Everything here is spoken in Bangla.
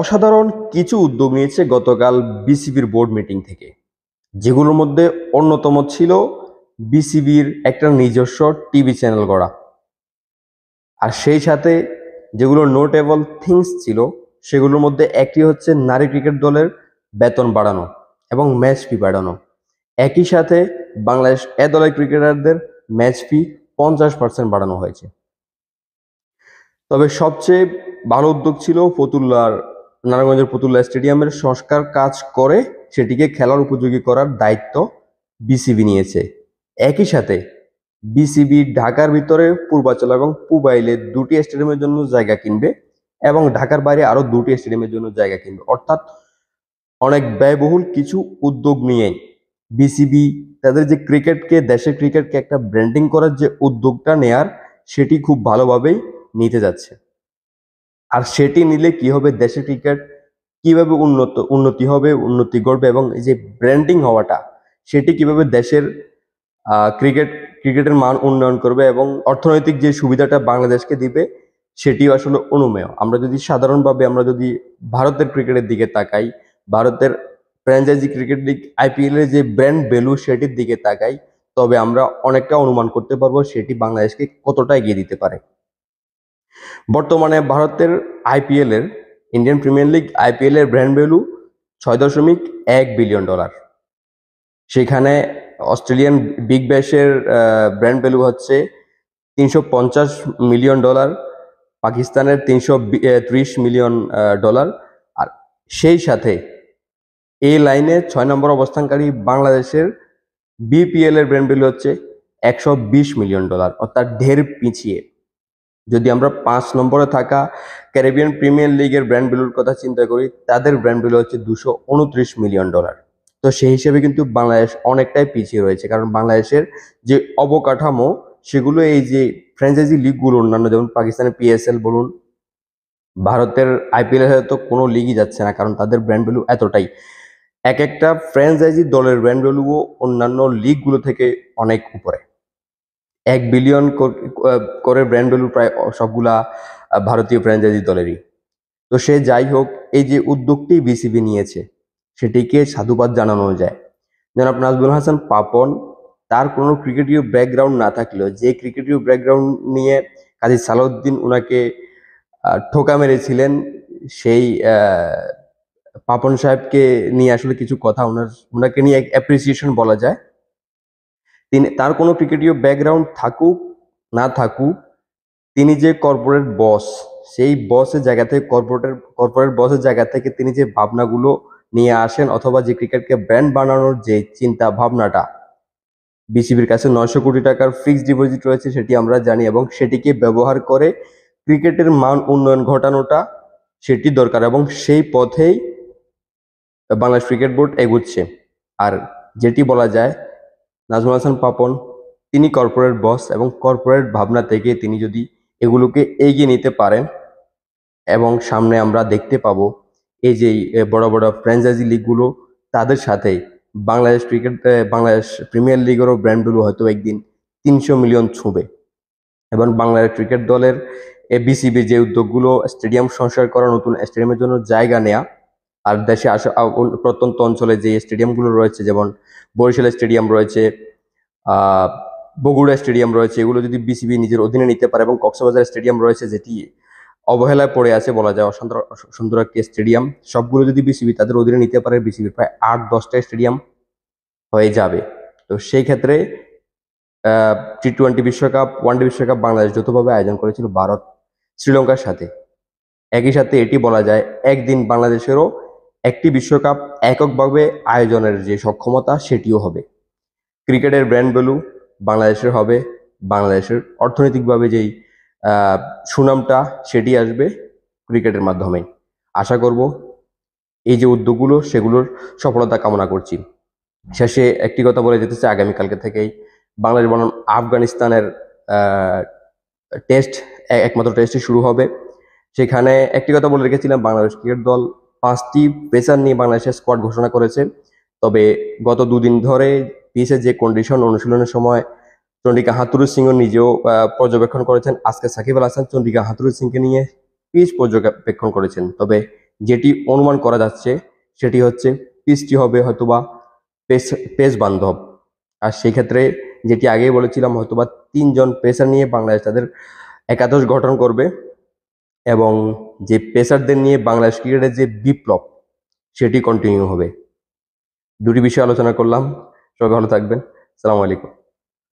অসাধারণ কিছু উদ্যোগ নিয়েছে গতকাল বিসিবির বোর্ড মিটিং থেকে যেগুলোর মধ্যে অন্যতম ছিল বিসিবির একটা নিজস্ব টিভি চ্যানেল করা আর সেই সাথে যেগুলো নোটেবল থিংস ছিল সেগুলোর মধ্যে একটি হচ্ছে নারী ক্রিকেট দলের বেতন বাড়ানো এবং ম্যাচ ফি বাড়ানো একই সাথে বাংলাদেশ এ দলের ক্রিকেটারদের ম্যাচ ফি পঞ্চাশ পার্সেন্ট বাড়ানো হয়েছে তবে সবচেয়ে ভালো উদ্যোগ ছিল ফতুল্লার নারায়ণগঞ্জের পুতুল্লা স্টেডিয়ামের সংস্কার কাজ করে সেটিকে খেলার উপযোগী করার দায়িত্ব বিসিবি নিয়েছে একই সাথে বিসিবি ঢাকার ভিতরে পূর্বাচল এবং পুবাইলে দুটি স্টেডিয়ামের জন্য জায়গা কিনবে এবং ঢাকার বাইরে আরও দুটি স্টেডিয়ামের জন্য জায়গা কিনবে অর্থাৎ অনেক ব্যয়বহুল কিছু উদ্যোগ নিয়ে বিসিবি তাদের যে ক্রিকেটকে দেশের ক্রিকেটকে একটা ব্র্যান্ডিং করার যে উদ্যোগটা নেয়ার সেটি খুব ভালোভাবেই নিতে যাচ্ছে আর সেটি নিলে কি হবে দেশের ক্রিকেট কিভাবে উন্নত উন্নতি হবে উন্নতি করবে এবং এই যে ব্র্যান্ডিং হওয়াটা সেটি কিভাবে দেশের ক্রিকেট ক্রিকেটের মান উন্নয়ন করবে এবং অর্থনৈতিক যে সুবিধাটা বাংলাদেশকে দিবে সেটিও আসলে অনুমেয় আমরা যদি সাধারণভাবে আমরা যদি ভারতের ক্রিকেটের দিকে তাকাই ভারতের ফ্র্যাঞ্চাইজি ক্রিকেট লিগ আইপিএলের যে ব্র্যান্ড ভ্যালু সেটির দিকে তাকাই তবে আমরা অনেকটা অনুমান করতে পারবো সেটি বাংলাদেশকে কতটা এগিয়ে দিতে পারে বর্তমানে ভারতের আইপিএলের ইন্ডিয়ান প্রিমিয়ার লিগ আইপিএলের ব্র্যান্ড ভ্যালু ছয় দশমিক এক বিলিয়ন ডলার সেখানে অস্ট্রেলিয়ান বিগ ব্যাশের ব্র্যান্ড ভ্যালু হচ্ছে তিনশো পঞ্চাশ মিলিয়ন ডলার পাকিস্তানের তিনশো ত্রিশ মিলিয়ন ডলার আর সেই সাথে এই লাইনে ছয় নম্বর অবস্থানকারী বাংলাদেশের বিপিএল এর ব্র্যান্ড ভ্যালু হচ্ছে একশো বিশ মিলিয়ন ডলার অর্থাৎ ঢের পিছিয়ে যদি আমরা পাঁচ নম্বরে থাকা ক্যারিবিয়ান প্রিমিয়ার লিগের ব্র্যান্ড ভ্যালুর কথা চিন্তা করি তাদের ব্র্যান্ড ভ্যালু হচ্ছে দুশো উনত্রিশ মিলিয়ন ডলার তো সেই হিসেবে কিন্তু বাংলাদেশ অনেকটাই পিছিয়ে রয়েছে কারণ বাংলাদেশের যে অবকাঠামো সেগুলো এই যে ফ্র্যাঞ্চাইজি লিগগুলো অন্যান্য যেমন পাকিস্তানের পিএসএল বলুন ভারতের আইপিএল এর তো কোনো লিগই যাচ্ছে না কারণ তাদের ব্র্যান্ড ভ্যালু এতটাই এক একটা ফ্র্যাঞ্চাইজি দলের ব্র্যান্ড ভ্যালুও অন্যান্য লিগগুলো থেকে অনেক উপরে এক বিলিয়ন করে ব্র্যান্ড ভ্যালু প্রায় সবগুলা ভারতীয় ফ্র্যাঞ্চাইজি দলেরই তো সে যাই হোক এই যে উদ্যোগটি বিসিবি নিয়েছে সেটিকে সাধুবাদ জানানো যায় জনাব নাজবুল হাসান পাপন তার কোনো ক্রিকেটীয় ব্যাকগ্রাউন্ড না থাকলেও যে ক্রিকেটীয় ব্যাকগ্রাউন্ড নিয়ে কাজী সালাউদ্দিন ওনাকে ঠোকা মেরেছিলেন সেই পাপন সাহেবকে নিয়ে আসলে কিছু কথা ওনার ওনাকে নিয়ে এক অ্যাপ্রিসিয়েশন বলা যায় তিনি তার কোনো ক্রিকেটীয় ব্যাকগ্রাউন্ড থাকুক না থাকুক তিনি যে কর্পোরেট বস সেই বসের জায়গা থেকে কর্পোরেটের কর্পোরেট বসের জায়গা থেকে তিনি যে ভাবনাগুলো নিয়ে আসেন অথবা যে ক্রিকেটকে ব্র্যান্ড বানানোর যে চিন্তা ভাবনাটা বিসিবির কাছে নয়শো কোটি টাকার ফিক্সড ডিপোজিট রয়েছে সেটি আমরা জানি এবং সেটিকে ব্যবহার করে ক্রিকেটের মান উন্নয়ন ঘটানোটা সেটি দরকার এবং সেই পথেই বাংলাদেশ ক্রিকেট বোর্ড এগুচ্ছে আর যেটি বলা যায় নাজমুল হাসান পাপন তিনি কর্পোরেট বস এবং কর্পোরেট ভাবনা থেকে তিনি যদি এগুলোকে এগিয়ে নিতে পারেন এবং সামনে আমরা দেখতে পাব এই যে বড় বড় ফ্র্যাঞ্চাইজি লিগগুলো তাদের সাথে বাংলাদেশ ক্রিকেট বাংলাদেশ প্রিমিয়ার লিগেরও ব্র্যান্ডগুলো হয়তো একদিন তিনশো মিলিয়ন ছুঁবে এবং বাংলাদেশ ক্রিকেট দলের এ বিসিবি যে উদ্যোগগুলো স্টেডিয়াম সংস্কার করা নতুন স্টেডিয়ামের জন্য জায়গা নেয়া আর দেশে আস প্রত্যন্ত অঞ্চলে যে স্টেডিয়ামগুলো রয়েছে যেমন বরিশালের স্টেডিয়াম রয়েছে বগুড়া স্টেডিয়াম রয়েছে এগুলো যদি বিসিবি নিজের অধীনে নিতে পারে এবং কক্সবাজার স্টেডিয়াম রয়েছে যেটি অবহেলায় পড়ে আছে বলা যায় অসুন্দর সুন্দর একটি স্টেডিয়াম সবগুলো যদি বিসিবি তাদের অধীনে নিতে পারে বিসিবির প্রায় আট দশটা স্টেডিয়াম হয়ে যাবে তো সেই ক্ষেত্রে টি টোয়েন্টি বিশ্বকাপ ওয়ানডে বিশ্বকাপ বাংলাদেশ যৌথভাবে আয়োজন করেছিল ভারত শ্রীলঙ্কার সাথে একই সাথে এটি বলা যায় একদিন বাংলাদেশেরও একটি বিশ্বকাপ এককভাবে আয়োজনের যে সক্ষমতা সেটিও হবে ক্রিকেটের ব্র্যান্ড ভ্যালু বাংলাদেশের হবে বাংলাদেশের অর্থনৈতিকভাবে যেই সুনামটা সেটি আসবে ক্রিকেটের মাধ্যমে আশা করব এই যে উদ্যোগগুলো সেগুলোর সফলতা কামনা করছি শেষে একটি কথা বলে যেতেছে আগামীকালকে থেকেই বাংলাদেশ বনাম আফগানিস্তানের টেস্ট একমাত্র টেস্টে শুরু হবে সেখানে একটি কথা বলে রেখেছিলাম বাংলাদেশ ক্রিকেট দল পাঁচটি পেসার নিয়ে বাংলাদেশের স্কোয়াড ঘোষণা করেছে তবে গত দুদিন ধরে পিসের যে কন্ডিশন অনুশীলনের সময় চন্ডিকা হাতুরু সিংহ নিজেও পর্যবেক্ষণ করেছেন আজকে সাকিব আল হাসান চন্ডিকা হাতুরু সিংকে নিয়ে পিচ পর্যবেক্ষণ করেছেন তবে যেটি অনুমান করা যাচ্ছে সেটি হচ্ছে পিচটি হবে হয়তোবা পেস পেস বান্ধব আর সেক্ষেত্রে যেটি আগেই বলেছিলাম হয়তোবা তিনজন পেসার নিয়ে বাংলাদেশ তাদের একাদশ গঠন করবে এবং যে পেসারদের নিয়ে বাংলাদেশ ক্রিকেটের যে বিপ্লব সেটি কন্টিনিউ হবে দুটি বিষয় আলোচনা করলাম সবাই ভালো থাকবেন সালামু আলাইকুম